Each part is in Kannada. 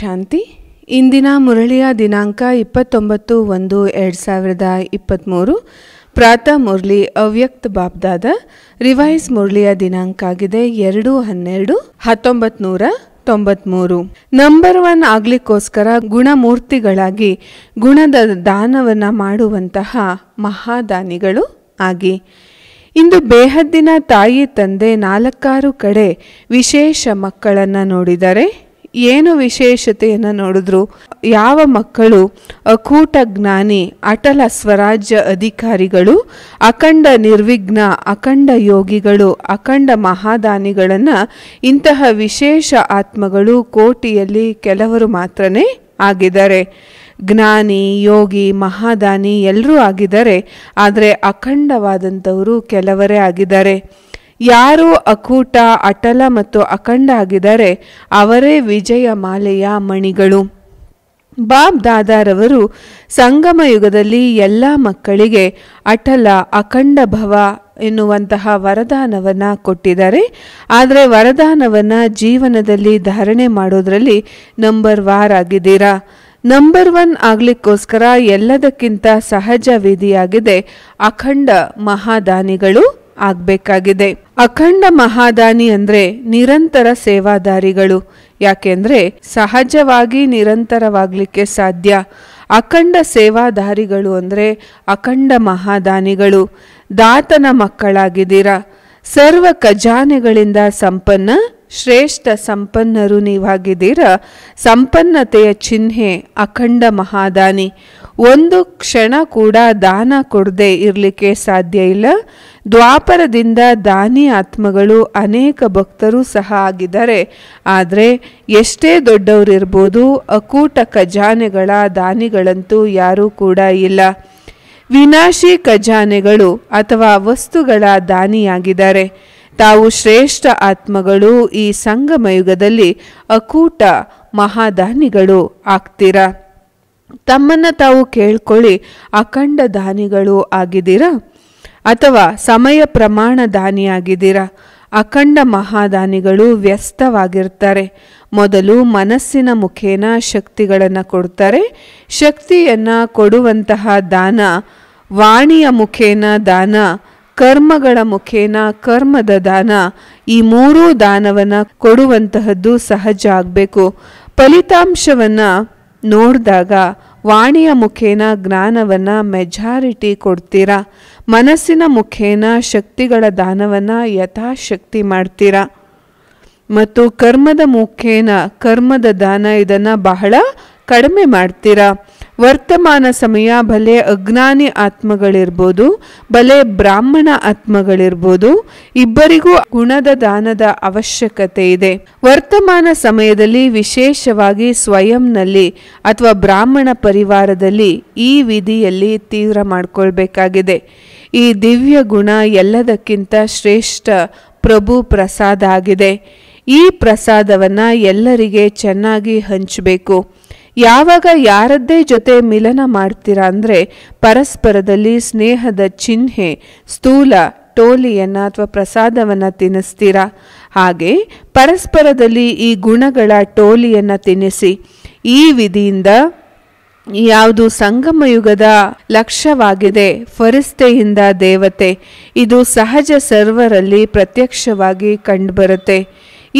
ಶಾಂತಿ ಇಂದಿನ ಮುರಳಿಯ ದಿನಾಂಕ ಇಪ್ಪತ್ತೊಂಬತ್ತು ಒಂದು ಎರಡು ಸಾವಿರದ ಇಪ್ಪತ್ತ್ಮೂರು ಪ್ರಾತಃ ಮುರಳಿ ಅವ್ಯಕ್ತ ಬಾಬ್ದಾದ ರಿವೈಸ್ ಮುರಳಿಯ ದಿನಾಂಕ ಆಗಿದೆ ಎರಡು ಹನ್ನೆರಡು ಹತ್ತೊಂಬತ್ನೂರ ನೂರ ತೊಂಬತ್ಮೂರು ನಂಬರ್ ಒನ್ ಆಗ್ಲಿಕ್ಕೋಸ್ಕರ ಗುಣಮೂರ್ತಿಗಳಾಗಿ ಗುಣದ ದಾನವನ್ನು ಮಾಡುವಂತಹ ಮಹಾದಾನಿಗಳು ಆಗಿ ಇಂದು ಬೇಹದ್ದಿನ ತಾಯಿ ತಂದೆ ನಾಲ್ಕಾರು ಕಡೆ ವಿಶೇಷ ಮಕ್ಕಳನ್ನು ನೋಡಿದರೆ ಏನು ವಿಶೇಷತೆಯನ್ನು ನೋಡಿದ್ರು ಯಾವ ಮಕ್ಕಳು ಅಕೂಟ ಜ್ಞಾನಿ ಅಟಲ ಸ್ವರಾಜ್ಯ ಅಧಿಕಾರಿಗಳು ಅಖಂಡ ನಿರ್ವಿಘ್ನ ಅಖಂಡ ಯೋಗಿಗಳು ಅಖಂಡ ಮಹಾದಾನಿಗಳನ್ನು ಇಂತಹ ವಿಶೇಷ ಆತ್ಮಗಳು ಕೋಟಿಯಲ್ಲಿ ಕೆಲವರು ಮಾತ್ರನೇ ಆಗಿದ್ದಾರೆ ಜ್ಞಾನಿ ಯೋಗಿ ಮಹಾದಾನಿ ಎಲ್ಲರೂ ಆಗಿದ್ದಾರೆ ಆದರೆ ಅಖಂಡವಾದಂಥವರು ಕೆಲವರೇ ಆಗಿದ್ದಾರೆ ಯಾರು ಅಕೂಟ ಅಟಲ ಮತ್ತು ಅಖಂಡ ಆಗಿದ್ದಾರೆ ಅವರೇ ವಿಜಯ ಮಾಲೆಯ ಮಣಿಗಳು ಬಾಬ್ ದಾದಾರವರು ಸಂಗಮ ಯುಗದಲ್ಲಿ ಎಲ್ಲ ಮಕ್ಕಳಿಗೆ ಅಟಲ ಅಖಂಡ ಭವ ಎನ್ನುವಂತಹ ವರದಾನವನ್ನು ಕೊಟ್ಟಿದ್ದಾರೆ ಆದರೆ ವರದಾನವನ್ನು ಜೀವನದಲ್ಲಿ ಧಾರಣೆ ಮಾಡೋದರಲ್ಲಿ ನಂಬರ್ ವಾರ್ ಆಗಿದ್ದೀರಾ ನಂಬರ್ ಒನ್ ಆಗಲಿಕ್ಕೋಸ್ಕರ ಎಲ್ಲದಕ್ಕಿಂತ ಸಹಜ ವಿಧಿಯಾಗಿದೆ ಅಖಂಡ ಮಹಾದಾನಿಗಳು ಆಗಬೇಕಾಗಿದೆ ಅಖಂಡ ಮಹಾದಾನಿ ಅಂದರೆ ನಿರಂತರ ಸೇವಾದಾರಿಗಳು ಯಾಕೆಂದರೆ ಸಹಜವಾಗಿ ನಿರಂತರವಾಗಲಿಕ್ಕೆ ಸಾಧ್ಯ ಅಖಂಡ ಸೇವಾದಾರಿಗಳು ಅಂದರೆ ಅಖಂಡ ಮಹಾದಾನಿಗಳು ದಾತನ ಮಕ್ಕಳಾಗಿದ್ದೀರ ಸರ್ವ ಖಜಾನೆಗಳಿಂದ ಸಂಪನ್ನ ಶ್ರೇಷ್ಠ ಸಂಪನ್ನರು ನೀವಾಗಿದ್ದೀರ ಸಂಪನ್ನತೆಯ ಚಿಹ್ನೆ ಅಖಂಡ ಮಹಾದಾನಿ ಒಂದು ಕ್ಷಣ ಕೂಡ ದಾನ ಕೊಡದೆ ಇರಲಿಕ್ಕೆ ಸಾಧ್ಯ ಇಲ್ಲ ದ್ವಾಪರದಿಂದ ದಾನಿ ಆತ್ಮಗಳು ಅನೇಕ ಭಕ್ತರು ಸಹ ಆಗಿದ್ದಾರೆ ಆದರೆ ಎಷ್ಟೇ ದೊಡ್ಡವರಿರ್ಬೋದು ಅಕೂಟ ಖಜಾನೆಗಳ ದಾನಿಗಳಂತೂ ಯಾರೂ ಕೂಡ ಇಲ್ಲ ವಿನಾಶಿ ಖಜಾನೆಗಳು ಅಥವಾ ವಸ್ತುಗಳ ದಾನಿಯಾಗಿದ್ದಾರೆ ತಾವು ಶ್ರೇಷ್ಠ ಆತ್ಮಗಳು ಈ ಸಂಗಮಯುಗದಲ್ಲಿ ಅಕೂಟ ಮಹಾದಾನಿಗಳು ಆಗ್ತೀರಾ ತಮ್ಮನ್ನು ತಾವು ಕೇಳ್ಕೊಳ್ಳಿ ಅಖಂಡ ದಾನಿಗಳು ಆಗಿದ್ದೀರಾ ಅಥವಾ ಸಮಯ ಪ್ರಮಾಣ ದಾನಿಯಾಗಿದ್ದೀರಾ ಅಖಂಡ ಮಹಾದಾನಿಗಳು ವ್ಯಸ್ತವಾಗಿರ್ತಾರೆ ಮೊದಲು ಮನಸ್ಸಿನ ಮುಖೇನ ಶಕ್ತಿಗಳನ್ನು ಕೊಡ್ತಾರೆ ಶಕ್ತಿಯನ್ನು ಕೊಡುವಂತಹ ದಾನ ವಾಣಿಯ ಮುಖೇನ ದಾನ ಕರ್ಮಗಳ ಮುಖೇನ ಕರ್ಮದ ದಾನ ಈ ಮೂರೂ ದಾನವನ್ನು ಕೊಡುವಂತಹದ್ದು ಸಹಜ ಆಗಬೇಕು ಫಲಿತಾಂಶವನ್ನು ನೋಡಿದಾಗ ವಾಣಿಯ ಮುಖೇನ ಜ್ಞಾನವನ್ನು ಮೆಜಾರಿಟಿ ಕೊಡ್ತೀರಾ ಮನಸ್ಸಿನ ಮುಖೇನ ಶಕ್ತಿಗಳ ದಾನವನ್ನು ಯಥಾಶಕ್ತಿ ಮಾಡ್ತೀರಾ ಮತ್ತು ಕರ್ಮದ ಮುಖೇನ ಕರ್ಮದ ದಾನ ಇದನ್ನು ಬಹಳ ಕಡಿಮೆ ಮಾಡ್ತೀರಾ ವರ್ತಮಾನ ಸಮಯ ಭಲೆ ಅಜ್ಞಾನಿ ಆತ್ಮಗಳಿರ್ಬೋದು ಭಲೆ ಬ್ರಾಹ್ಮಣ ಆತ್ಮಗಳಿರ್ಬೋದು ಇಬ್ಬರಿಗೂ ಗುಣದ ದಾನದ ಅವಶ್ಯಕತೆ ಇದೆ ವರ್ತಮಾನ ಸಮಯದಲ್ಲಿ ವಿಶೇಷವಾಗಿ ಸ್ವಯಂನಲ್ಲಿ ಅಥವಾ ಬ್ರಾಹ್ಮಣ ಪರಿವಾರದಲ್ಲಿ ಈ ವಿಧಿಯಲ್ಲಿ ತೀವ್ರ ಮಾಡಿಕೊಳ್ಬೇಕಾಗಿದೆ ಈ ದಿವ್ಯ ಗುಣ ಎಲ್ಲದಕ್ಕಿಂತ ಶ್ರೇಷ್ಠ ಪ್ರಭು ಪ್ರಸಾದ ಆಗಿದೆ ಈ ಪ್ರಸಾದವನ್ನು ಎಲ್ಲರಿಗೆ ಚೆನ್ನಾಗಿ ಹಂಚಬೇಕು ಯಾವಾಗ ಯಾರದ್ದೇ ಜೊತೆ ಮಿಲನ ಮಾಡ್ತೀರಾ ಅಂದರೆ ಪರಸ್ಪರದಲ್ಲಿ ಸ್ನೇಹದ ಚಿಹ್ನೆ ಸ್ಥೂಲ ಟೋಲಿಯನ್ನು ಅಥವಾ ಪ್ರಸಾದವನ್ನು ತಿನ್ನಿಸ್ತೀರ ಹಾಗೆ ಪರಸ್ಪರದಲ್ಲಿ ಈ ಗುಣಗಳ ಟೋಲಿಯನ್ನು ತಿನ್ನಿಸಿ ಈ ವಿಧಿಯಿಂದ ಯಾವುದು ಸಂಗಮಯುಗದ ಲಕ್ಷ್ಯವಾಗಿದೆ ಫರಿಸ್ತೆಯಿಂದ ದೇವತೆ ಇದು ಸಹಜ ಸರ್ವರಲ್ಲಿ ಪ್ರತ್ಯಕ್ಷವಾಗಿ ಕಂಡುಬರುತ್ತೆ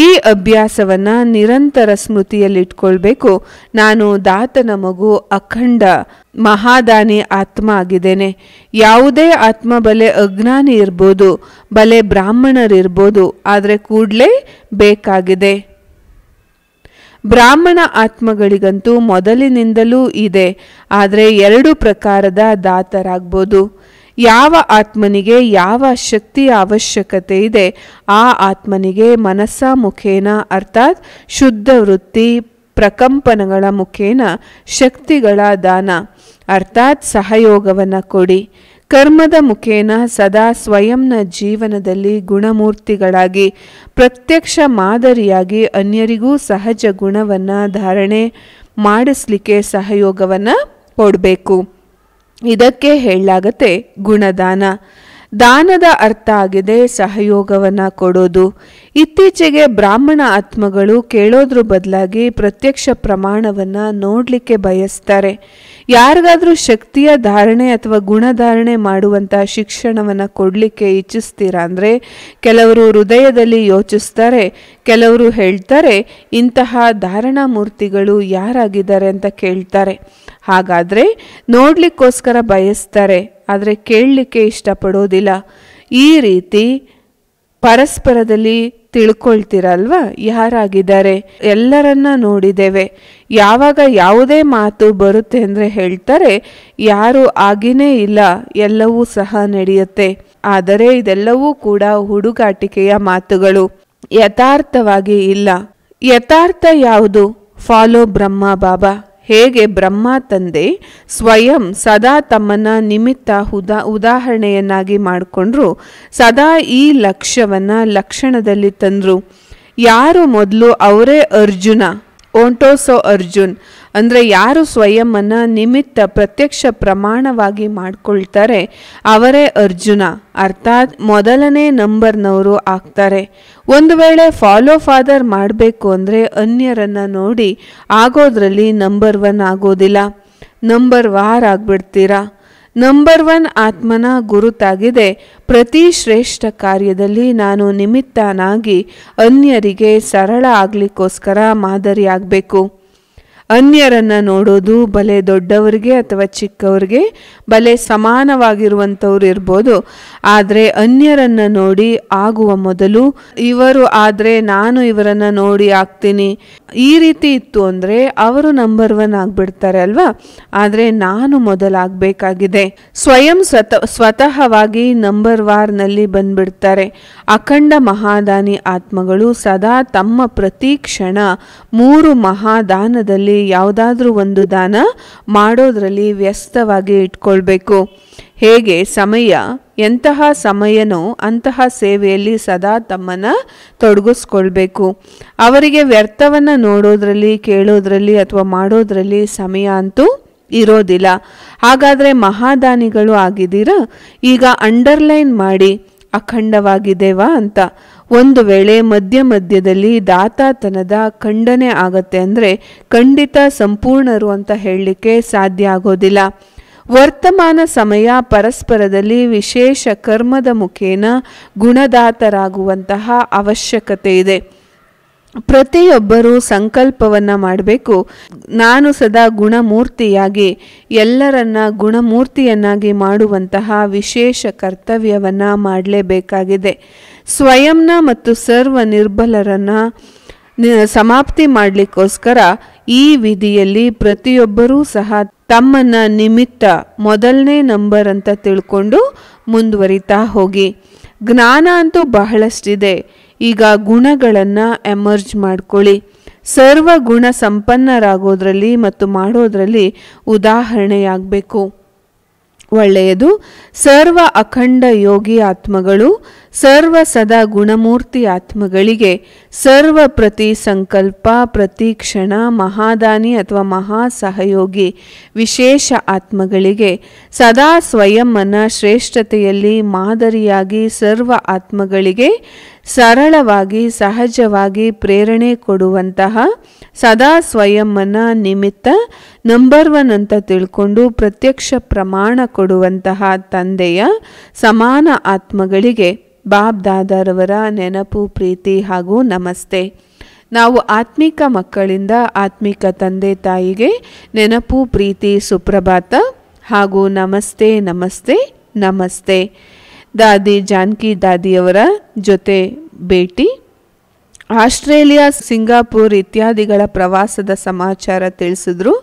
ಈ ಅಭ್ಯಾಸವನ್ನು ನಿರಂತರ ಸ್ಮೃತಿಯಲ್ಲಿಟ್ಕೊಳ್ಬೇಕು ನಾನು ದಾತನ ಮಗು ಅಖಂಡ ಮಹಾದಾನಿ ಆತ್ಮ ಆಗಿದ್ದೇನೆ ಯಾವುದೇ ಆತ್ಮ ಬಲೆ ಅಜ್ಞಾನಿ ಇರ್ಬೋದು ಬಲೆ ಬ್ರಾಹ್ಮಣರಿರ್ಬೋದು ಆದರೆ ಕೂಡಲೇ ಬೇಕಾಗಿದೆ ಬ್ರಾಹ್ಮಣ ಆತ್ಮಗಳಿಗಂತೂ ಮೊದಲಿನಿಂದಲೂ ಇದೆ ಆದರೆ ಎರಡು ಪ್ರಕಾರದ ದಾತರಾಗ್ಬೋದು ಯಾವ ಆತ್ಮನಿಗೆ ಯಾವ ಶಕ್ತಿಯ ಅವಶ್ಯಕತೆ ಇದೆ ಆ ಆತ್ಮನಿಗೆ ಮನಸ್ಸ ಮುಖೇನ ಅರ್ಥಾತ್ ಶುದ್ಧ ವೃತ್ತಿ ಪ್ರಕಂಪನಗಳ ಮುಖೇನ ಶಕ್ತಿಗಳ ದಾನ ಅರ್ಥಾತ್ ಸಹಯೋಗವನ್ನು ಕೊಡಿ ಕರ್ಮದ ಮುಖೇನ ಸದಾ ಸ್ವಯಂನ ಜೀವನದಲ್ಲಿ ಗುಣಮೂರ್ತಿಗಳಾಗಿ ಪ್ರತ್ಯಕ್ಷ ಮಾದರಿಯಾಗಿ ಅನ್ಯರಿಗೂ ಸಹಜ ಗುಣವನ್ನು ಧಾರಣೆ ಮಾಡಿಸ್ಲಿಕ್ಕೆ ಸಹಯೋಗವನ್ನು ಕೊಡಬೇಕು ಇದಕ್ಕೆ ಹೇಳಲಾಗತ್ತೆ ಗುಣದಾನ ದಾನದ ಅರ್ಥ ಆಗಿದೆ ಸಹಯೋಗವನ್ನು ಕೊಡೋದು ಇತ್ತೀಚೆಗೆ ಬ್ರಾಹ್ಮಣ ಆತ್ಮಗಳು ಕೇಳೋದ್ರ ಬದಲಾಗಿ ಪ್ರತ್ಯಕ್ಷ ಪ್ರಮಾಣವನ್ನು ನೋಡಲಿಕ್ಕೆ ಬಯಸ್ತಾರೆ ಯಾರಿಗಾದರೂ ಶಕ್ತಿಯ ಧಾರಣೆ ಅಥವಾ ಗುಣಧಾರಣೆ ಮಾಡುವಂಥ ಶಿಕ್ಷಣವನ್ನು ಕೊಡಲಿಕ್ಕೆ ಇಚ್ಛಿಸ್ತೀರಾ ಅಂದರೆ ಕೆಲವರು ಹೃದಯದಲ್ಲಿ ಯೋಚಿಸ್ತಾರೆ ಕೆಲವರು ಹೇಳ್ತಾರೆ ಇಂತಹ ಧಾರಣಾ ಮೂರ್ತಿಗಳು ಯಾರಾಗಿದ್ದಾರೆ ಅಂತ ಕೇಳ್ತಾರೆ ಹಾಗಾದರೆ ನೋಡಲಿಕ್ಕೋಸ್ಕರ ಬಯಸ್ತಾರೆ ಆದರೆ ಕೇಳಲಿಕ್ಕೆ ಇಷ್ಟಪಡೋದಿಲ್ಲ ಈ ರೀತಿ ಪರಸ್ಪರದಲ್ಲಿ ತಿಳ್ಕೊಳ್ತೀರಲ್ವ ಯಾರಾಗಿದ್ದಾರೆ ಎಲ್ಲರನ್ನ ನೋಡಿದ್ದೇವೆ ಯಾವಾಗ ಯಾವುದೇ ಮಾತು ಬರುತ್ತೆ ಅಂದರೆ ಹೇಳ್ತಾರೆ ಯಾರು ಆಗಿನೇ ಇಲ್ಲ ಎಲ್ಲವೂ ಸಹ ನಡೆಯುತ್ತೆ ಆದರೆ ಇದೆಲ್ಲವೂ ಕೂಡ ಹುಡುಗಾಟಿಕೆಯ ಮಾತುಗಳು ಯಥಾರ್ಥವಾಗಿ ಇಲ್ಲ ಯಥಾರ್ಥ ಯಾವುದು ಫಾಲೋ ಬ್ರಹ್ಮ ಬಾಬಾ ಹೇಗೆ ಬ್ರಹ್ಮ ತಂದೆ ಸ್ವಯಂ ಸದಾ ತಮ್ಮನ ನಿಮಿತ್ತ ಉದಾ ಉದಾಹರಣೆಯನ್ನಾಗಿ ಮಾಡಿಕೊಂಡ್ರು ಸದಾ ಈ ಲಕ್ಷ್ಯವನ್ನು ಲಕ್ಷಣದಲ್ಲಿ ತಂದರು ಯಾರು ಮೊದಲು ಅವರೇ ಅರ್ಜುನ ಓಂಟೋಸೋ ಅರ್ಜುನ್ ಅಂದರೆ ಯಾರು ಸ್ವಯಂ ನಿಮಿತ್ತ ಪ್ರತ್ಯಕ್ಷ ಪ್ರಮಾಣವಾಗಿ ಮಾಡಿಕೊಳ್ತಾರೆ ಅವರೇ ಅರ್ಜುನ ಅರ್ಥಾತ್ ಮೊದಲನೇ ನಂಬರ್ನವರು ಆಗ್ತಾರೆ ಒಂದು ವೇಳೆ ಫಾಲೋ ಫಾದರ್ ಮಾಡಬೇಕು ಅಂದರೆ ಅನ್ಯರನ್ನು ನೋಡಿ ಆಗೋದ್ರಲ್ಲಿ ನಂಬರ್ ಒನ್ ಆಗೋದಿಲ್ಲ ನಂಬರ್ ವಾರ್ ಆಗಿಬಿಡ್ತೀರಾ ನಂಬರ್ ಒನ್ ಆತ್ಮನ ಗುರುತಾಗಿದೆ ಪ್ರತಿ ಶ್ರೇಷ್ಠ ಕಾರ್ಯದಲ್ಲಿ ನಾನು ನಿಮಿತ್ತನಾಗಿ ಅನ್ಯರಿಗೆ ಸರಳ ಆಗಲಿಕ್ಕೋಸ್ಕರ ಮಾದರಿಯಾಗಬೇಕು ಅನ್ಯರನ್ನು ನೋಡೋದು ಬಲೆ ದೊಡ್ಡವರಿಗೆ ಅಥವಾ ಚಿಕ್ಕವರಿಗೆ ಬಲೆ ಸಮಾನವಾಗಿರುವಂಥವ್ರು ಇರ್ಬೋದು ಆದರೆ ಅನ್ಯರನ್ನು ನೋಡಿ ಆಗುವ ಮೊದಲು ಇವರು ಆದರೆ ನಾನು ಇವರನ್ನು ನೋಡಿ ಆಗ್ತೀನಿ ಈ ರೀತಿ ಇತ್ತು ಅಂದರೆ ಅವರು ನಂಬರ್ ಒನ್ ಆಗಿಬಿಡ್ತಾರೆ ಅಲ್ವಾ ಆದರೆ ನಾನು ಮೊದಲಾಗಬೇಕಾಗಿದೆ ಸ್ವಯಂ ಸ್ವತಃ ಸ್ವತಃವಾಗಿ ನಂಬರ್ ವಾರ್ನಲ್ಲಿ ಬಂದ್ಬಿಡ್ತಾರೆ ಅಖಂಡ ಮಹಾದಾನಿ ಆತ್ಮಗಳು ಸದಾ ತಮ್ಮ ಪ್ರತಿ ಕ್ಷಣ ಮೂರು ಮಹಾದಾನದಲ್ಲಿ ಯಾವುದಾದ್ರೂ ಒಂದು ದಾನ ಮಾಡೋದರಲ್ಲಿ ವ್ಯಸ್ತವಾಗಿ ಇಟ್ಕೊಳ್ಬೇಕು ಹೇಗೆ ಸಮಯ ಎಂತಹ ಸಮಯನೋ ಅಂತಹ ಸೇವೆಯಲ್ಲಿ ಸದಾ ತಮ್ಮನ್ನ ತೊಡಗಿಸ್ಕೊಳ್ಬೇಕು ಅವರಿಗೆ ವ್ಯರ್ಥವನ್ನು ನೋಡೋದ್ರಲ್ಲಿ ಕೇಳೋದ್ರಲ್ಲಿ ಅಥವಾ ಮಾಡೋದ್ರಲ್ಲಿ ಸಮಯ ಅಂತೂ ಇರೋದಿಲ್ಲ ಹಾಗಾದರೆ ಮಹಾದಾನಿಗಳು ಆಗಿದ್ದೀರಾ ಈಗ ಅಂಡರ್ಲೈನ್ ಮಾಡಿ ಅಖಂಡವಾಗಿದೆವಾ ಅಂತ ಒಂದು ವೇಳೆ ಮಧ್ಯ ಮಧ್ಯದಲ್ಲಿ ದಾತಾತನದ ಖಂಡನೆ ಆಗತ್ತೆ ಅಂದರೆ ಖಂಡಿತ ಸಂಪೂರ್ಣರು ಅಂತ ಹೇಳಲಿಕ್ಕೆ ಸಾಧ್ಯ ಆಗೋದಿಲ್ಲ ವರ್ತಮಾನ ಸಮಯ ಪರಸ್ಪರದಲ್ಲಿ ವಿಶೇಷ ಕರ್ಮದ ಮುಖೇನ ಗುಣದಾತರಾಗುವಂತಹ ಅವಶ್ಯಕತೆ ಇದೆ ಪ್ರತಿಯೊಬ್ಬರೂ ಸಂಕಲ್ಪವನ್ನು ಮಾಡಬೇಕು ನಾನು ಸದಾ ಗುಣಮೂರ್ತಿಯಾಗಿ ಎಲ್ಲರನ್ನ ಗುಣಮೂರ್ತಿಯನ್ನಾಗಿ ಮಾಡುವಂತಹ ವಿಶೇಷ ಕರ್ತವ್ಯವನ್ನು ಮಾಡಲೇಬೇಕಾಗಿದೆ ಸ್ವಯಂನ ಮತ್ತು ಸರ್ವ ನಿರ್ಬಲರನ್ನು ಸಮಾಪ್ತಿ ಮಾಡಲಿಕ್ಕೋಸ್ಕರ ಈ ವಿಧಿಯಲ್ಲಿ ಪ್ರತಿಯೊಬ್ಬರೂ ಸಹ ತಮ್ಮನ್ನ ನಿಮಿತ್ತ ಮೊದಲನೇ ನಂಬರ್ ಅಂತ ತಿಳ್ಕೊಂಡು ಮುಂದುವರಿತಾ ಹೋಗಿ ಜ್ಞಾನ ಅಂತೂ ಬಹಳಷ್ಟಿದೆ ಈಗ ಗುಣಗಳನ್ನು ಎಮರ್ಜ್ ಮಾಡ್ಕೊಳ್ಳಿ ಸರ್ವ ಗುಣ ಸಂಪನ್ನರಾಗೋದ್ರಲ್ಲಿ ಮತ್ತು ಮಾಡೋದ್ರಲ್ಲಿ ಉದಾಹರಣೆಯಾಗಬೇಕು ಒಳ್ಳೆಯದು ಸರ್ವ ಅಖಂಡ ಯೋಗಿ ಆತ್ಮಗಳು ಸರ್ವ ಸದಾ ಗುಣಮೂರ್ತಿ ಆತ್ಮಗಳಿಗೆ ಸರ್ವ ಪ್ರತಿ ಸಂಕಲ್ಪ ಪ್ರತಿ ಕ್ಷಣ ಮಹಾದಾನಿ ಅಥವಾ ಮಹಾ ಸಹಯೋಗಿ ವಿಶೇಷ ಆತ್ಮಗಳಿಗೆ ಸದಾ ಸ್ವಯಂನ ಶ್ರೇಷ್ಠತೆಯಲ್ಲಿ ಮಾದರಿಯಾಗಿ ಸರ್ವ ಆತ್ಮಗಳಿಗೆ ಸರಳವಾಗಿ ಸಹಜವಾಗಿ ಪ್ರೇರಣೆ ಕೊಡುವಂತಹ ಸದಾ ಸ್ವಯಂನ ನಿಮಿತ್ತ ನಂಬರ್ ಒನ್ ಅಂತ ತಿಳ್ಕೊಂಡು ಪ್ರತ್ಯಕ್ಷ ಪ್ರಮಾಣ ಕೊಡುವಂತಹ ತಂದೆಯ ಸಮಾನ ಆತ್ಮಗಳಿಗೆ ಬಾಬ್ ದಾದಾರವರ ನೆನಪು ಪ್ರೀತಿ ಹಾಗೂ ನಮಸ್ತೆ ನಾವು ಆತ್ಮಿಕ ಮಕ್ಕಳಿಂದ ಆತ್ಮಿಕ ತಂದೆ ತಾಯಿಗೆ ನೆನಪು ಪ್ರೀತಿ ಸುಪ್ರಭಾತ ಹಾಗೂ ನಮಸ್ತೆ ನಮಸ್ತೆ ನಮಸ್ತೆ ದಾದಿ ಜಾನ್ಕಿ ದಾದಿಯವರ ಜೊತೆ ಭೇಟಿ ಆಸ್ಟ್ರೇಲಿಯಾ ಸಿಂಗಾಪುರ್ ಇತ್ಯಾದಿಗಳ ಪ್ರವಾಸದ ಸಮಾಚಾರ ತಿಳಿಸಿದ್ರು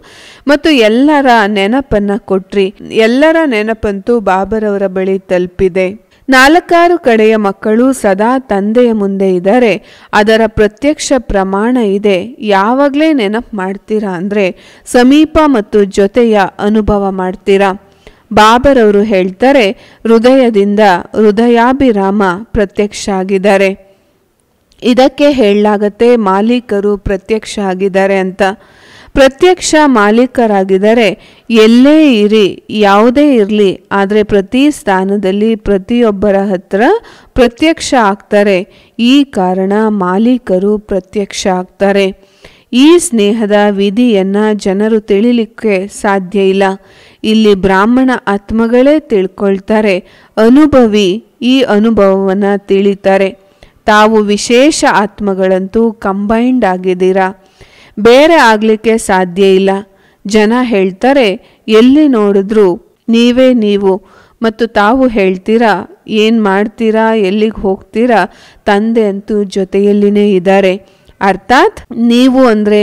ಮತ್ತು ಎಲ್ಲರ ನೆನಪನ್ನು ಕೊಟ್ರಿ ಎಲ್ಲರ ನೆನಪಂತೂ ಬಾಬರವರ ಬಳಿ ತಲುಪಿದೆ ನಾಲ್ಕಾರು ಕಡೆಯ ಮಕ್ಕಳು ಸದಾ ತಂದೆಯ ಮುಂದೆ ಇದ್ದಾರೆ ಅದರ ಪ್ರತ್ಯಕ್ಷ ಪ್ರಮಾಣ ಇದೆ ಯಾವಾಗಲೇ ನೆನಪು ಮಾಡ್ತೀರಾ ಅಂದರೆ ಸಮೀಪ ಮತ್ತು ಜೊತೆಯ ಅನುಭವ ಮಾಡ್ತೀರಾ ಬಾಬರವರು ಹೇಳ್ತಾರೆ ಹೃದಯದಿಂದ ಹೃದಯಾಭಿರಾಮ ಪ್ರತ್ಯಕ್ಷ ಆಗಿದ್ದಾರೆ ಇದಕ್ಕೆ ಹೇಳಲಾಗತ್ತೆ ಮಾಲೀಕರು ಪ್ರತ್ಯಕ್ಷ ಆಗಿದ್ದಾರೆ ಅಂತ ಪ್ರತ್ಯಕ್ಷ ಮಾಲೀಕರಾಗಿದ್ದರೆ ಎಲ್ಲೇ ಇರಿ ಯಾವುದೇ ಇರಲಿ ಆದರೆ ಪ್ರತಿ ಸ್ಥಾನದಲ್ಲಿ ಪ್ರತಿಯೊಬ್ಬರ ಹತ್ರ ಪ್ರತ್ಯಕ್ಷ ಆಗ್ತಾರೆ ಈ ಕಾರಣ ಮಾಲೀಕರು ಪ್ರತ್ಯಕ್ಷ ಆಗ್ತಾರೆ ಈ ಸ್ನೇಹದ ವಿಧಿಯನ್ನು ಜನರು ತಿಳಿಲಿಕ್ಕೆ ಸಾಧ್ಯ ಇಲ್ಲ ಇಲ್ಲಿ ಬ್ರಾಹ್ಮಣ ಆತ್ಮಗಳೇ ತಿಳ್ಕೊಳ್ತಾರೆ ಅನುಭವಿ ಈ ಅನುಭವವನ್ನು ತಿಳಿತಾರೆ ತಾವು ವಿಶೇಷ ಆತ್ಮಗಳಂತೂ ಕಂಬೈಂಡ್ ಆಗಿದ್ದೀರಾ ಬೇರೆ ಆಗಲಿಕ್ಕೆ ಸಾಧ್ಯ ಇಲ್ಲ ಜನ ಹೇಳ್ತಾರೆ ಎಲ್ಲಿ ನೋಡಿದ್ರು ನೀವೇ ನೀವು ಮತ್ತು ತಾವು ಹೇಳ್ತೀರಾ ಏನು ಮಾಡ್ತೀರಾ ಎಲ್ಲಿಗೆ ಹೋಗ್ತೀರಾ ತಂದೆ ಅಂತೂ ಜೊತೆಯಲ್ಲಿನೇ ಇದ್ದಾರೆ ಅರ್ಥಾತ್ ನೀವು ಅಂದರೆ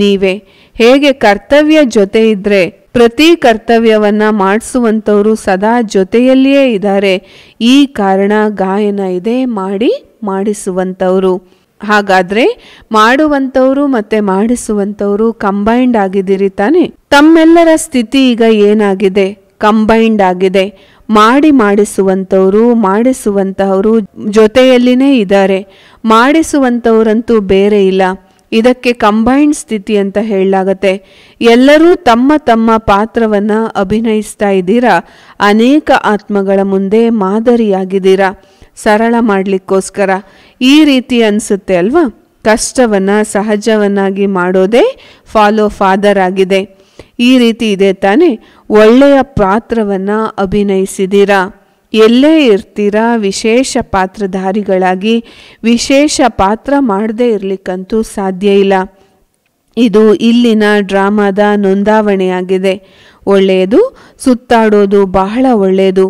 ನೀವೇ ಹೇಗೆ ಕರ್ತವ್ಯ ಜೊತೆ ಇದ್ದರೆ ಪ್ರತಿ ಕರ್ತವ್ಯವನ್ನು ಮಾಡಿಸುವಂಥವರು ಸದಾ ಜೊತೆಯಲ್ಲಿಯೇ ಇದ್ದಾರೆ ಈ ಕಾರಣ ಗಾಯನ ಇದೆ ಮಾಡಿ ಮಾಡಿಸುವಂಥವರು ಹಾಗಾದ್ರೆ ಮಾಡುವಂಥವ್ರು ಮತ್ತೆ ಮಾಡಿಸುವಂಥವರು ಕಂಬೈಂಡ್ ಆಗಿದ್ದೀರಿ ತಾನೆ ತಮ್ಮೆಲ್ಲರ ಸ್ಥಿತಿ ಈಗ ಏನಾಗಿದೆ ಕಂಬೈಂಡ್ ಆಗಿದೆ ಮಾಡಿ ಮಾಡಿಸುವಂಥವ್ರು ಮಾಡಿಸುವಂತಹವರು ಜೊತೆಯಲ್ಲಿನೇ ಇದ್ದಾರೆ ಮಾಡಿಸುವಂಥವರಂತೂ ಬೇರೆ ಇಲ್ಲ ಇದಕ್ಕೆ ಕಂಬೈಂಡ್ ಸ್ಥಿತಿ ಅಂತ ಹೇಳಲಾಗತ್ತೆ ಎಲ್ಲರೂ ತಮ್ಮ ತಮ್ಮ ಪಾತ್ರವನ್ನ ಅಭಿನಯಿಸ್ತಾ ಇದ್ದೀರಾ ಅನೇಕ ಆತ್ಮಗಳ ಮುಂದೆ ಮಾದರಿಯಾಗಿದ್ದೀರಾ ಸರಳ ಮಾಡಲಿಕ್ಕೋಸ್ಕರ ಈ ರೀತಿ ಅನಿಸುತ್ತೆ ಅಲ್ವಾ ಕಷ್ಟವನ್ನು ಸಹಜವನ್ನಾಗಿ ಮಾಡೋದೇ ಫಾಲೋ ಫಾದರ್ ಆಗಿದೆ ಈ ರೀತಿ ಇದೆ ತಾನೇ ಒಳ್ಳೆಯ ಪಾತ್ರವನ್ನು ಅಭಿನಯಿಸಿದ್ದೀರಾ ಎಲ್ಲೇ ಇರ್ತೀರಾ ವಿಶೇಷ ಪಾತ್ರಧಾರಿಗಳಾಗಿ ವಿಶೇಷ ಪಾತ್ರ ಮಾಡದೇ ಇರಲಿಕ್ಕಂತೂ ಸಾಧ್ಯ ಇಲ್ಲ ಇದು ಇಲ್ಲಿನ ಡ್ರಾಮಾದ ನೋಂದಾವಣೆಯಾಗಿದೆ ಒಳ್ಳೆಯದು ಸುತ್ತಾಡೋದು ಬಹಳ ಒಳ್ಳೆಯದು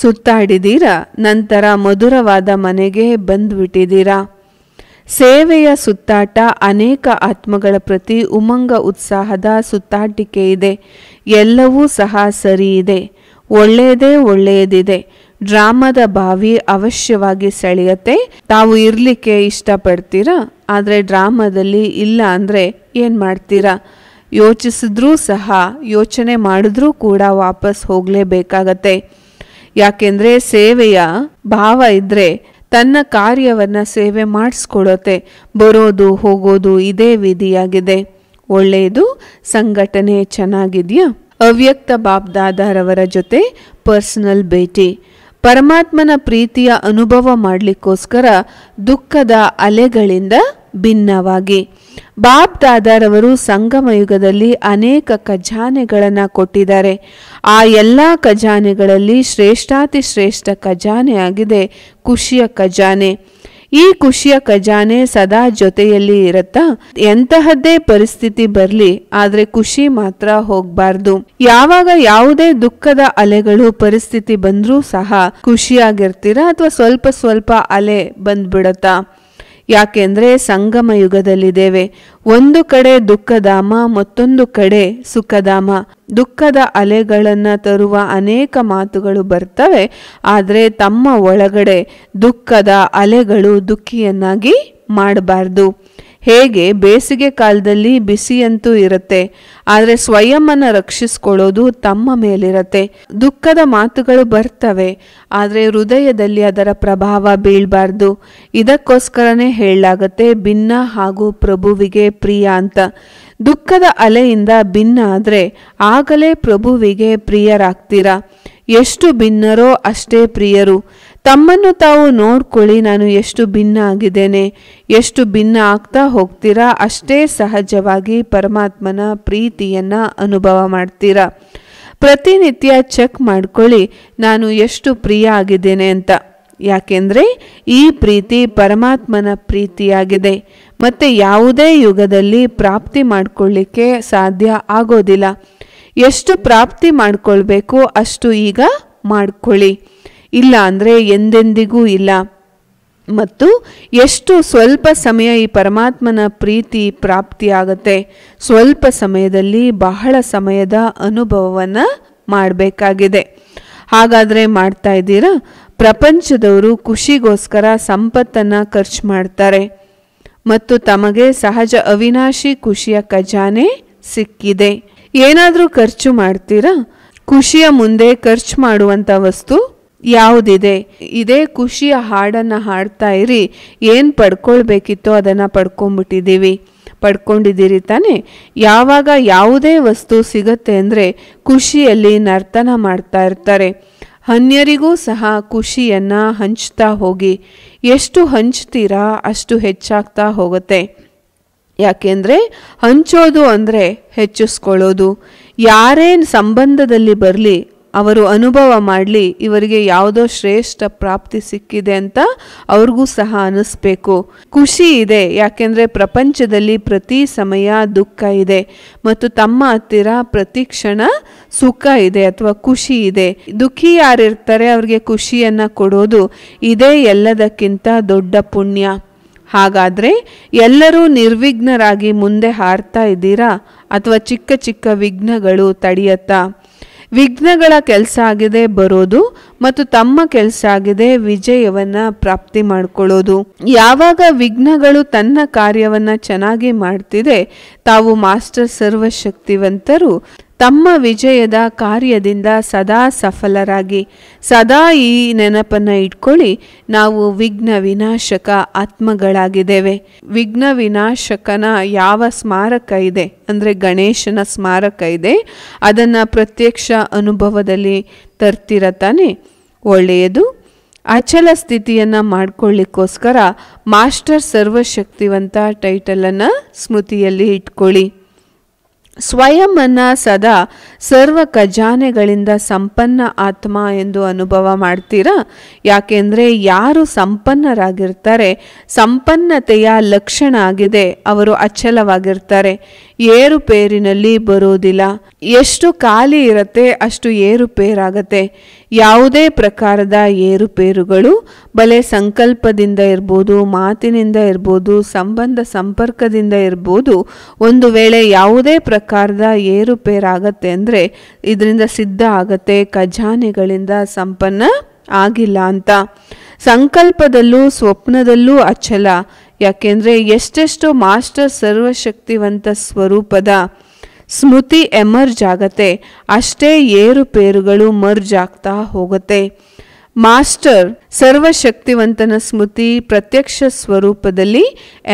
ಸುತ್ತಾಡಿದೀರಾ ನಂತರ ಮಧುರವಾದ ಮನೆಗೆ ಬಂದುಬಿಟ್ಟಿದ್ದೀರಾ ಸೇವೆಯ ಸುತ್ತಾಟ ಅನೇಕ ಆತ್ಮಗಳ ಪ್ರತಿ ಉಮಂಗ ಉತ್ಸಾಹದ ಸುತ್ತಾಟಿಕೆ ಇದೆ ಎಲ್ಲವೂ ಸಹ ಸರಿ ಇದೆ ಒಳ್ಳೆಯದೇ ಒಳ್ಳೆಯದಿದೆ ಡ್ರಾಮದ ಬಾವಿ ಅವಶ್ಯವಾಗಿ ಸೆಳೆಯತ್ತೆ ತಾವು ಇರಲಿಕ್ಕೆ ಇಷ್ಟಪಡ್ತೀರಾ ಆದರೆ ಡ್ರಾಮದಲ್ಲಿ ಇಲ್ಲ ಅಂದರೆ ಏನು ಮಾಡ್ತೀರಾ ಯೋಚಿಸಿದ್ರೂ ಸಹ ಯೋಚನೆ ಮಾಡಿದ್ರೂ ಕೂಡ ವಾಪಸ್ ಹೋಗಲೇಬೇಕಾಗತ್ತೆ ಯಾಕೆಂದ್ರೆ ಸೇವೆಯ ಭಾವ ಇದ್ರೆ ತನ್ನ ಕಾರ್ಯವನ್ನ ಸೇವೆ ಮಾಡಿಸ್ಕೊಳ್ಳುತ್ತೆ ಬರೋದು ಹೋಗೋದು ಇದೇ ವಿಧಿಯಾಗಿದೆ ಒಳ್ಳೆಯದು ಸಂಘಟನೆ ಚೆನ್ನಾಗಿದೆಯಾ ಅವ್ಯಕ್ತ ಬಾಬ್ ಜೊತೆ ಪರ್ಸನಲ್ ಭೇಟಿ ಪರಮಾತ್ಮನ ಪ್ರೀತಿಯ ಅನುಭವ ಮಾಡಲಿಕ್ಕೋಸ್ಕರ ದುಃಖದ ಅಲೆಗಳಿಂದ ಭಿನ್ನವಾಗಿ ಬಾಬ್ ದಾದಾರವರು ಸಂಗಮ ಯುಗದಲ್ಲಿ ಅನೇಕ ಖಜಾನೆಗಳನ್ನು ಕೊಟ್ಟಿದ್ದಾರೆ ಆ ಎಲ್ಲ ಖಜಾನೆಗಳಲ್ಲಿ ಶ್ರೇಷ್ಠಾತಿ ಶ್ರೇಷ್ಠ ಖಜಾನೆ ಆಗಿದೆ ಖುಷಿಯ ಖಜಾನೆ ಈ ಖುಷಿಯ ಖಜಾನೆ ಸದಾ ಜೊತೆಯಲ್ಲಿ ಇರತ್ತಾ ಎಂತಹದ್ದೇ ಪರಿಸ್ಥಿತಿ ಬರಲಿ ಆದರೆ ಖುಷಿ ಮಾತ್ರ ಹೋಗ್ಬಾರ್ದು ಯಾವಾಗ ಯಾವುದೇ ದುಃಖದ ಅಲೆಗಳು ಪರಿಸ್ಥಿತಿ ಬಂದ್ರೂ ಸಹ ಖುಷಿಯಾಗಿರ್ತೀರಾ ಅಥವಾ ಸ್ವಲ್ಪ ಸ್ವಲ್ಪ ಅಲೆ ಬಂದ್ಬಿಡತ್ತಾ ಯಾಕೆಂದರೆ ಸಂಗಮ ಯುಗದಲ್ಲಿದ್ದೇವೆ ಒಂದು ಕಡೆ ದುಃಖಧಾಮ ಮತ್ತೊಂದು ಕಡೆ ಸುಖಧಾಮ ದುಃಖದ ಅಲೆಗಳನ್ನು ತರುವ ಅನೇಕ ಮಾತುಗಳು ಬರ್ತವೆ ಆದರೆ ತಮ್ಮ ಒಳಗಡೆ ದುಃಖದ ಅಲೆಗಳು ದುಃಖಿಯನ್ನಾಗಿ ಮಾಡಬಾರ್ದು ಹೇಗೆ ಬೇಸಿಗೆ ಕಾಲದಲ್ಲಿ ಬಿಸಿಯಂತೂ ಇರುತ್ತೆ ಆದರೆ ಸ್ವಯಂನ ರಕ್ಷಿಸ್ಕೊಳ್ಳೋದು ತಮ್ಮ ಮೇಲಿರತ್ತೆ ದುಃಖದ ಮಾತುಗಳು ಬರ್ತವೆ ಆದರೆ ಹೃದಯದಲ್ಲಿ ಅದರ ಪ್ರಭಾವ ಬೀಳಬಾರ್ದು ಇದಕ್ಕೋಸ್ಕರನೇ ಹೇಳಲಾಗತ್ತೆ ಭಿನ್ನ ಹಾಗೂ ಪ್ರಭುವಿಗೆ ಪ್ರಿಯ ಅಂತ ದುಃಖದ ಅಲೆಯಿಂದ ಭಿನ್ನ ಆದರೆ ಆಗಲೇ ಪ್ರಭುವಿಗೆ ಪ್ರಿಯರಾಗ್ತೀರಾ ಎಷ್ಟು ಭಿನ್ನರೋ ಅಷ್ಟೇ ಪ್ರಿಯರು ತಮ್ಮನ್ನು ತಾವು ನೋಡ್ಕೊಳ್ಳಿ ನಾನು ಎಷ್ಟು ಭಿನ್ನ ಆಗಿದ್ದೇನೆ ಎಷ್ಟು ಭಿನ್ನ ಆಗ್ತಾ ಹೋಗ್ತೀರಾ ಅಷ್ಟೇ ಸಹಜವಾಗಿ ಪರಮಾತ್ಮನ ಪ್ರೀತಿಯನ್ನು ಅನುಭವ ಮಾಡ್ತೀರಾ ಪ್ರತಿನಿತ್ಯ ಚೆಕ್ ಮಾಡ್ಕೊಳ್ಳಿ ನಾನು ಎಷ್ಟು ಪ್ರಿಯ ಆಗಿದ್ದೇನೆ ಅಂತ ಯಾಕೆಂದರೆ ಈ ಪ್ರೀತಿ ಪರಮಾತ್ಮನ ಪ್ರೀತಿಯಾಗಿದೆ ಮತ್ತು ಯಾವುದೇ ಯುಗದಲ್ಲಿ ಪ್ರಾಪ್ತಿ ಮಾಡ್ಕೊಳ್ಳಿಕ್ಕೆ ಸಾಧ್ಯ ಆಗೋದಿಲ್ಲ ಎಷ್ಟು ಪ್ರಾಪ್ತಿ ಮಾಡಿಕೊಳ್ಬೇಕು ಅಷ್ಟು ಈಗ ಮಾಡಿಕೊಳ್ಳಿ ಇಲ್ಲ ಅಂದರೆ ಎಂದೆಂದಿಗೂ ಇಲ್ಲ ಮತ್ತು ಎಷ್ಟು ಸ್ವಲ್ಪ ಸಮಯ ಈ ಪರಮಾತ್ಮನ ಪ್ರೀತಿ ಪ್ರಾಪ್ತಿಯಾಗತ್ತೆ ಸ್ವಲ್ಪ ಸಮಯದಲ್ಲಿ ಬಹಳ ಸಮಯದ ಅನುಭವವನ್ನು ಮಾಡಬೇಕಾಗಿದೆ ಹಾಗಾದರೆ ಮಾಡ್ತಾ ಇದ್ದೀರಾ ಪ್ರಪಂಚದವರು ಖುಷಿಗೋಸ್ಕರ ಸಂಪತ್ತನ್ನು ಖರ್ಚು ಮಾಡ್ತಾರೆ ಮತ್ತು ತಮಗೆ ಸಹಜ ಅವಿನಾಶಿ ಖುಷಿಯ ಖಜಾನೆ ಸಿಕ್ಕಿದೆ ಏನಾದರೂ ಖರ್ಚು ಮಾಡ್ತೀರಾ ಖುಷಿಯ ಮುಂದೆ ಖರ್ಚು ಮಾಡುವಂಥ ವಸ್ತು ಯಾವುದಿದೆ ಇದೇ ಖುಷಿಯ ಹಾಡನ್ನು ಹಾಡ್ತಾ ಇರಿ ಏನು ಪಡ್ಕೊಳ್ಬೇಕಿತ್ತೋ ಅದನ್ನು ಪಡ್ಕೊಂಡ್ಬಿಟ್ಟಿದ್ದೀವಿ ಪಡ್ಕೊಂಡಿದ್ದೀರಿ ತಾನೆ ಯಾವಾಗ ಯಾವುದೇ ವಸ್ತು ಸಿಗತ್ತೆ ಅಂದರೆ ಖುಷಿಯಲ್ಲಿ ನರ್ತನ ಮಾಡ್ತಾ ಇರ್ತಾರೆ ಅನ್ಯರಿಗೂ ಸಹ ಖುಷಿಯನ್ನು ಹಂಚ್ತಾ ಹೋಗಿ ಎಷ್ಟು ಹಂಚ್ತೀರಾ ಅಷ್ಟು ಹೆಚ್ಚಾಗ್ತಾ ಹೋಗುತ್ತೆ ಯಾಕೆಂದರೆ ಹಂಚೋದು ಅಂದರೆ ಹೆಚ್ಚಿಸ್ಕೊಳ್ಳೋದು ಯಾರೇನು ಸಂಬಂಧದಲ್ಲಿ ಬರಲಿ ಅವರು ಅನುಭವ ಮಾಡಲಿ ಇವರಿಗೆ ಯಾವುದೋ ಶ್ರೇಷ್ಠ ಪ್ರಾಪ್ತಿ ಸಿಕ್ಕಿದೆ ಅಂತ ಅವ್ರಿಗೂ ಸಹ ಅನಿಸ್ಬೇಕು ಖುಷಿ ಇದೆ ಯಾಕೆಂದರೆ ಪ್ರಪಂಚದಲ್ಲಿ ಪ್ರತಿ ಸಮಯ ದುಃಖ ಇದೆ ಮತ್ತು ತಮ್ಮ ಹತ್ತಿರ ಪ್ರತಿ ಕ್ಷಣ ಸುಖ ಇದೆ ಅಥವಾ ಖುಷಿ ಇದೆ ದುಃಖಿ ಯಾರಿರ್ತಾರೆ ಅವ್ರಿಗೆ ಖುಷಿಯನ್ನು ಕೊಡೋದು ಇದೇ ಎಲ್ಲದಕ್ಕಿಂತ ದೊಡ್ಡ ಪುಣ್ಯ ಹಾಗಾದರೆ ಎಲ್ಲರೂ ನಿರ್ವಿಘ್ನರಾಗಿ ಮುಂದೆ ಹಾರ್ತಾ ಇದ್ದೀರಾ ಅಥವಾ ಚಿಕ್ಕ ಚಿಕ್ಕ ವಿಘ್ನಗಳು ತಡೆಯತ್ತಾ ವಿಘ್ನಗಳ ಕೆಲಸ ಆಗಿದೆ ಬರೋದು ಮತ್ತು ತಮ್ಮ ಕೆಲಸ ಆಗಿದೆ ವಿಜಯವನ್ನ ಪ್ರಾಪ್ತಿ ಮಾಡಿಕೊಳ್ಳೋದು ಯಾವಾಗ ವಿಘ್ನಗಳು ತನ್ನ ಕಾರ್ಯವನ್ನ ಚೆನ್ನಾಗಿ ಮಾಡ್ತಿದೆ ತಾವು ಮಾಸ್ಟರ್ ಸರ್ವಶಕ್ತಿವಂತರು ತಮ್ಮ ವಿಜಯದ ಕಾರ್ಯದಿಂದ ಸದಾ ಸಫಲರಾಗಿ ಸದಾ ಈ ನೆನಪನ್ನು ಇಟ್ಕೊಳ್ಳಿ ನಾವು ವಿಘ್ನ ವಿನಾಶಕ ಆತ್ಮಗಳಾಗಿದ್ದೇವೆ ವಿಘ್ನ ವಿನಾಶಕನ ಯಾವ ಸ್ಮಾರಕ ಇದೆ ಅಂದರೆ ಗಣೇಶನ ಸ್ಮಾರಕ ಇದೆ ಅದನ್ನು ಪ್ರತ್ಯಕ್ಷ ಅನುಭವದಲ್ಲಿ ತರ್ತಿರ ತಾನೆ ಒಳ್ಳೆಯದು ಅಚಲ ಸ್ಥಿತಿಯನ್ನು ಮಾಡ್ಕೊಳ್ಳಿಕ್ಕೋಸ್ಕರ ಮಾಸ್ಟರ್ ಸರ್ವಶಕ್ತಿವಂತ ಟೈಟಲನ್ನು ಸ್ಮೃತಿಯಲ್ಲಿ ಇಟ್ಕೊಳ್ಳಿ ಸ್ವಯಂನ ಸದಾ ಸರ್ವ ಖಜಾನೆಗಳಿಂದ ಸಂಪನ್ನ ಆತ್ಮ ಎಂದು ಅನುಭವ ಮಾಡ್ತೀರಾ ಯಾಕೆಂದ್ರೆ ಯಾರು ಸಂಪನ್ನರಾಗಿರ್ತಾರೆ ಸಂಪನ್ನತೆಯ ಲಕ್ಷಣ ಆಗಿದೆ ಅವರು ಅಚ್ಚಲವಾಗಿರ್ತಾರೆ ಏರುಪೇರಿನಲ್ಲಿ ಬರೋದಿಲ್ಲ ಎಷ್ಟು ಖಾಲಿ ಇರತ್ತೆ ಅಷ್ಟು ಏರುಪೇರಾಗತ್ತೆ ಯಾವುದೇ ಪ್ರಕಾರದ ಏರುಪೇರುಗಳು ಬಲೆ ಸಂಕಲ್ಪದಿಂದ ಇರ್ಬೋದು ಮಾತಿನಿಂದ ಇರ್ಬೋದು ಸಂಬಂಧ ಸಂಪರ್ಕದಿಂದ ಇರ್ಬೋದು ಒಂದು ವೇಳೆ ಯಾವುದೇ ಪ್ರಕಾರದ ಏರುಪೇರಾಗತ್ತೆ ಅಂದರೆ ಇದರಿಂದ ಸಿದ್ಧ ಆಗತ್ತೆ ಖಜಾನೆಗಳಿಂದ ಸಂಪನ್ನ ಆಗಿಲ್ಲ ಅಂತ ಸಂಕಲ್ಪದಲ್ಲೂ ಸ್ವಪ್ನದಲ್ಲೂ ಅಚಲ ಯಾಕೆಂದರೆ ಎಷ್ಟೆಷ್ಟು ಮಾಸ್ಟರ್ ಸರ್ವಶಕ್ತಿವಂತ ಸ್ವರೂಪದ ಸ್ಮೃತಿ ಎಮರ್ಜ್ ಆಗತ್ತೆ ಅಷ್ಟೇ ಏರುಪೇರುಗಳು ಮರ್ಜ್ ಆಗ್ತಾ ಹೋಗುತ್ತೆ ಮಾಸ್ಟರ್ ಸರ್ವಶಕ್ತಿವಂತನ ಸ್ಮೃತಿ ಪ್ರತ್ಯಕ್ಷ ಸ್ವರೂಪದಲ್ಲಿ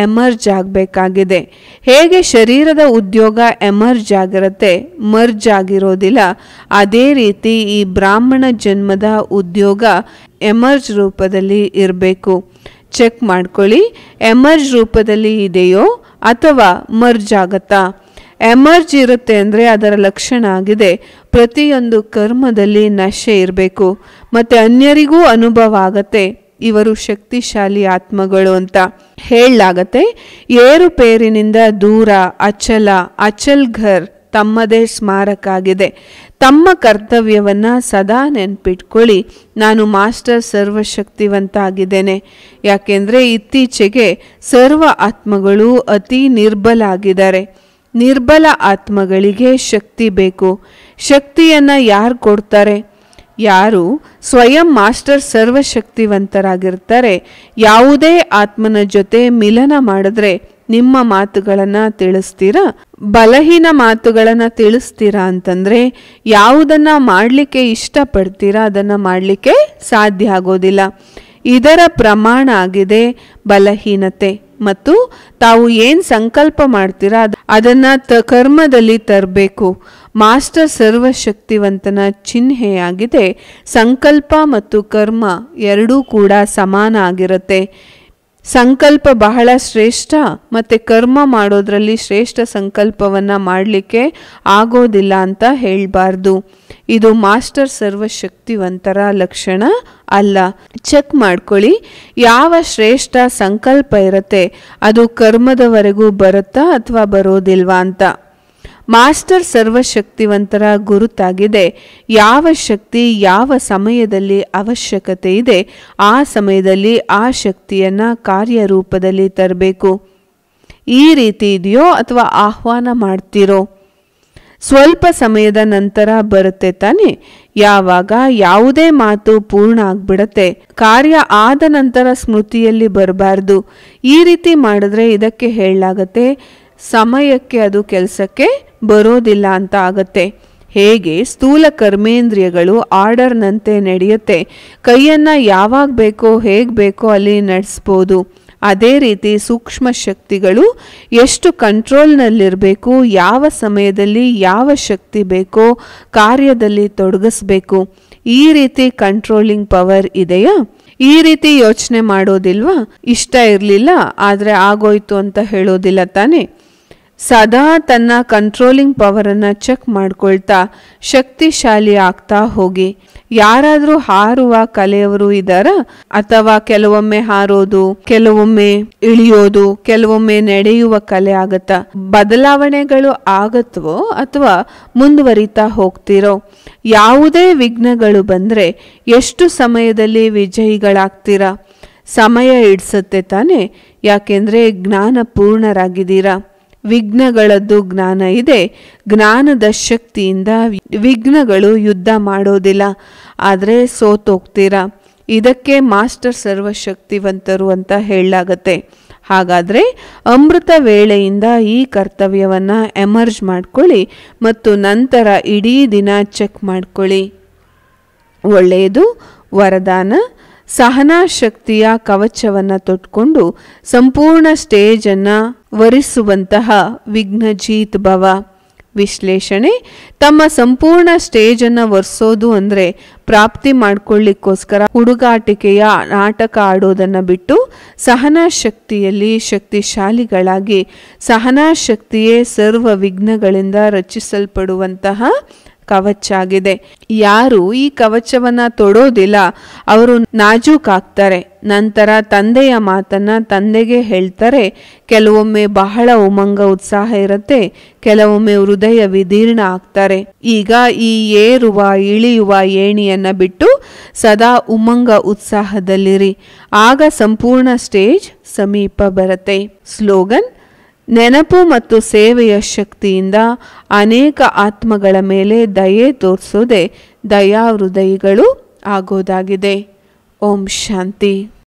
ಎಮರ್ಜ್ ಆಗಬೇಕಾಗಿದೆ ಹೇಗೆ ಶರೀರದ ಉದ್ಯೋಗ ಎಮರ್ಜ್ ಆಗಿರತ್ತೆ ಮರ್ಜ್ ಆಗಿರೋದಿಲ್ಲ ಅದೇ ರೀತಿ ಈ ಬ್ರಾಹ್ಮಣ ಜನ್ಮದ ಉದ್ಯೋಗ ಎಮರ್ಜ್ ರೂಪದಲ್ಲಿ ಇರಬೇಕು ಚೆಕ್ ಮಾಡ್ಕೊಳ್ಳಿ ಎಮರ್ಜ್ ರೂಪದಲ್ಲಿ ಇದೆಯೋ ಅಥವಾ ಮರ್ಜ್ ಆಗತ್ತಾ ಎಮರ್ಜ್ ಇರುತ್ತೆ ಅಂದರೆ ಅದರ ಲಕ್ಷಣ ಆಗಿದೆ ಪ್ರತಿಯೊಂದು ಕರ್ಮದಲ್ಲಿ ನಶೆ ಇರಬೇಕು ಮತ್ತು ಅನ್ಯರಿಗೂ ಅನುಭವ ಆಗತ್ತೆ ಇವರು ಶಕ್ತಿಶಾಲಿ ಆತ್ಮಗಳು ಅಂತ ಹೇಳಲಾಗತ್ತೆ ಏರುಪೇರಿನಿಂದ ದೂರ ಅಚಲ ಅಚಲ್ ಘರ್ ತಮ್ಮದೇ ಸ್ಮಾರಕ ಆಗಿದೆ ತಮ್ಮ ಕರ್ತವ್ಯವನ್ನು ಸದಾ ನೆನ್ಪಿಟ್ಕೊಳ್ಳಿ ನಾನು ಮಾಸ್ಟರ್ ಸರ್ವಶಕ್ತಿವಂತ ಆಗಿದ್ದೇನೆ ಯಾಕೆಂದರೆ ಇತ್ತೀಚೆಗೆ ಸರ್ವ ಆತ್ಮಗಳು ಅತಿ ನಿರ್ಬಲ ಆಗಿದ್ದಾರೆ ನಿರ್ಬಲ ಆತ್ಮಗಳಿಗೆ ಶಕ್ತಿ ಬೇಕು ಶಕ್ತಿಯನ್ನು ಯಾರು ಕೊಡ್ತಾರೆ ಯಾರು ಸ್ವಯಂ ಮಾಸ್ಟರ್ ಸರ್ವಶಕ್ತಿವಂತರಾಗಿರ್ತಾರೆ ಯಾವುದೇ ಆತ್ಮನ ಜೊತೆ ಮಿಲನ ಮಾಡಿದ್ರೆ ನಿಮ್ಮ ಮಾತುಗಳನ್ನು ತಿಳಿಸ್ತೀರಾ ಬಲಹೀನ ಮಾತುಗಳನ್ನು ತಿಳಿಸ್ತೀರಾ ಅಂತಂದರೆ ಯಾವುದನ್ನು ಮಾಡಲಿಕ್ಕೆ ಇಷ್ಟಪಡ್ತೀರಾ ಅದನ್ನು ಮಾಡಲಿಕ್ಕೆ ಸಾಧ್ಯ ಆಗೋದಿಲ್ಲ ಇದರ ಪ್ರಮಾಣ ಆಗಿದೆ ಬಲಹೀನತೆ ಮತ್ತು ತಾವು ಏನು ಸಂಕಲ್ಪ ಮಾಡ್ತೀರಾ ಅದನ್ನು ತ ಕರ್ಮದಲ್ಲಿ ತರಬೇಕು ಮಾಸ್ಟರ್ ಸರ್ವಶಕ್ತಿವಂತನ ಚಿಹ್ನೆಯಾಗಿದೆ ಸಂಕಲ್ಪ ಮತ್ತು ಕರ್ಮ ಎರಡೂ ಕೂಡ ಸಮಾನ ಆಗಿರುತ್ತೆ ಸಂಕಲ್ಪ ಬಹಳ ಶ್ರೇಷ್ಠ ಮತ್ತು ಕರ್ಮ ಮಾಡೋದರಲ್ಲಿ ಶ್ರೇಷ್ಠ ಸಂಕಲ್ಪವನ್ನು ಮಾಡಲಿಕ್ಕೆ ಆಗೋದಿಲ್ಲ ಅಂತ ಹೇಳಬಾರ್ದು ಇದು ಮಾಸ್ಟರ್ ಸರ್ವಶಕ್ತಿವಂತರ ಲಕ್ಷಣ ಅಲ್ಲ ಚೆಕ್ ಮಾಡ್ಕೊಳ್ಳಿ ಯಾವ ಶ್ರೇಷ್ಠ ಸಂಕಲ್ಪ ಇರುತ್ತೆ ಅದು ಕರ್ಮದವರೆಗೂ ಬರುತ್ತಾ ಅಥವಾ ಬರೋದಿಲ್ವಾ ಅಂತ ಮಾಸ್ಟರ್ ಸರ್ವಶಕ್ತಿವಂತರ ಗುರುತಾಗಿದೆ ಯಾವ ಶಕ್ತಿ ಯಾವ ಸಮಯದಲ್ಲಿ ಅವಶ್ಯಕತೆ ಇದೆ ಆ ಸಮಯದಲ್ಲಿ ಆ ಶಕ್ತಿಯನ್ನು ಕಾರ್ಯರೂಪದಲ್ಲಿ ತರಬೇಕು ಈ ರೀತಿ ಇದೆಯೋ ಅಥವಾ ಆಹ್ವಾನ ಮಾಡ್ತೀರೋ ಸ್ವಲ್ಪ ಸಮಯದ ನಂತರ ಬರುತ್ತೆ ತಾನೆ ಯಾವಾಗ ಯಾವುದೇ ಮಾತು ಪೂರ್ಣ ಆಗ್ಬಿಡತ್ತೆ ಕಾರ್ಯ ಆದ ನಂತರ ಸ್ಮೃತಿಯಲ್ಲಿ ಬರಬಾರ್ದು ಈ ರೀತಿ ಮಾಡಿದ್ರೆ ಇದಕ್ಕೆ ಹೇಳಲಾಗತ್ತೆ ಸಮಯಕ್ಕೆ ಅದು ಕೆಲಸಕ್ಕೆ ಬರೋದಿಲ್ಲ ಅಂತ ಆಗತ್ತೆ ಹೇಗೆ ಸ್ಥೂಲ ಕರ್ಮೇಂದ್ರಿಯಗಳು ಆರ್ಡರ್ನಂತೆ ನಡೆಯುತ್ತೆ ಕೈಯನ್ನು ಯಾವಾಗ ಬೇಕೋ ಹೇಗೆ ಬೇಕೋ ಅಲ್ಲಿ ನಡೆಸ್ಬೋದು ಅದೇ ರೀತಿ ಸೂಕ್ಷ್ಮ ಶಕ್ತಿಗಳು ಎಷ್ಟು ಕಂಟ್ರೋಲ್ನಲ್ಲಿರಬೇಕು ಯಾವ ಸಮಯದಲ್ಲಿ ಯಾವ ಶಕ್ತಿ ಬೇಕೋ ಕಾರ್ಯದಲ್ಲಿ ತೊಡಗಿಸ್ಬೇಕು ಈ ರೀತಿ ಕಂಟ್ರೋಲಿಂಗ್ ಪವರ್ ಇದೆಯಾ ಈ ರೀತಿ ಯೋಚನೆ ಮಾಡೋದಿಲ್ವಾ ಇಷ್ಟ ಇರಲಿಲ್ಲ ಆದರೆ ಆಗೋಯ್ತು ಅಂತ ಹೇಳೋದಿಲ್ಲ ತಾನೇ ಸದಾ ತನ್ನ ಕಂಟ್ರೋಲಿಂಗ್ ಪವರನ್ನು ಚೆಕ್ ಮಾಡ್ಕೊಳ್ತಾ ಶಕ್ತಿಶಾಲಿ ಆಗ್ತಾ ಹೋಗಿ ಯಾರಾದರೂ ಹಾರುವ ಕಲೆಯವರು ಇದ್ದಾರ ಅಥವಾ ಕೆಲವೊಮ್ಮೆ ಹಾರೋದು ಕೆಲವೊಮ್ಮೆ ಇಳಿಯೋದು ಕೆಲವೊಮ್ಮೆ ನಡೆಯುವ ಕಲೆ ಆಗತ್ತ ಬದಲಾವಣೆಗಳು ಆಗತ್ವೋ ಅಥವಾ ಮುಂದುವರಿತಾ ಹೋಗ್ತಿರೋ ಯಾವುದೇ ವಿಘ್ನಗಳು ಬಂದರೆ ಎಷ್ಟು ಸಮಯದಲ್ಲಿ ವಿಜಯಿಗಳಾಗ್ತೀರಾ ಸಮಯ ಇಡ್ಸತ್ತೆ ತಾನೇ ಯಾಕೆಂದರೆ ಜ್ಞಾನ ಪೂರ್ಣರಾಗಿದ್ದೀರಾ ವಿಘ್ನಗಳದ್ದು ಜ್ಞಾನ ಇದೆ ಜ್ಞಾನದ ಶಕ್ತಿಯಿಂದ ವಿಘ್ನಗಳು ಯುದ್ಧ ಮಾಡೋದಿಲ್ಲ ಆದರೆ ಸೋತೋಗ್ತೀರಾ ಇದಕ್ಕೆ ಮಾಸ್ಟರ್ ಸರ್ವಶಕ್ತಿವಂತರು ಅಂತ ಹೇಳಲಾಗತ್ತೆ ಹಾಗಾದರೆ ಅಮೃತ ವೇಳೆಯಿಂದ ಈ ಕರ್ತವ್ಯವನ್ನು ಎಮರ್ಜ್ ಮಾಡ್ಕೊಳ್ಳಿ ಮತ್ತು ನಂತರ ಇಡೀ ದಿನ ಚೆಕ್ ಮಾಡ್ಕೊಳ್ಳಿ ಒಳ್ಳೆಯದು ವರದಾನ ಸಹನಾ ಶಕ್ತಿಯ ಕವಚವನ್ನು ತೊಟ್ಕೊಂಡು ಸಂಪೂರ್ಣ ಸ್ಟೇಜನ್ನು ವರಿಸುವಂತಹ ವಿಘ್ನಜೀತ್ ಭವ ವಿಶ್ಲೇಷಣೆ ತಮ್ಮ ಸಂಪೂರ್ಣ ಸ್ಟೇಜನ್ನು ಒರೆಸೋದು ಅಂದರೆ ಪ್ರಾಪ್ತಿ ಮಾಡ್ಕೊಳ್ಳಿಕ್ಕೋಸ್ಕರ ಹುಡುಗಾಟಿಕೆಯ ನಾಟಕ ಆಡೋದನ್ನ ಬಿಟ್ಟು ಸಹನಾ ಶಕ್ತಿಯಲ್ಲಿ ಶಕ್ತಿಶಾಲಿಗಳಾಗಿ ಸಹನಾ ಶಕ್ತಿಯೇ ಸರ್ವ ವಿಘ್ನಗಳಿಂದ ರಚಿಸಲ್ಪಡುವಂತಹ ಆಗಿದೆ ಯಾರು ಈ ಕವಚವನ್ನ ತೊಡೋದಿಲ್ಲ ಅವರು ನಾಜೂಕಾಗ್ತಾರೆ ನಂತರ ತಂದೆಯ ಮಾತನ್ನ ತಂದೆಗೆ ಹೇಳ್ತಾರೆ ಕೆಲವೊಮ್ಮೆ ಬಹಳ ಉಮಂಗ ಉತ್ಸಾಹ ಇರುತ್ತೆ ಕೆಲವೊಮ್ಮೆ ಹೃದಯ ವಿದೀರ್ಣ ಆಗ್ತಾರೆ ಈಗ ಈ ಏರುವ ಇಳಿಯುವ ಏಣಿಯನ್ನ ಬಿಟ್ಟು ಸದಾ ಉಮಂಗ ಉತ್ಸಾಹದಲ್ಲಿರಿ ಆಗ ಸಂಪೂರ್ಣ ಸ್ಟೇಜ್ ಸಮೀಪ ಬರುತ್ತೆ ಸ್ಲೋಗನ್ ನೆನಪು ಮತ್ತು ಸೇವೆಯ ಶಕ್ತಿಯಿಂದ ಅನೇಕ ಆತ್ಮಗಳ ಮೇಲೆ ದಯೆ ತೋರಿಸೋದೆ ದಯಾ ಹೃದಯಗಳು ಆಗೋದಾಗಿದೆ ಓಂ ಶಾಂತಿ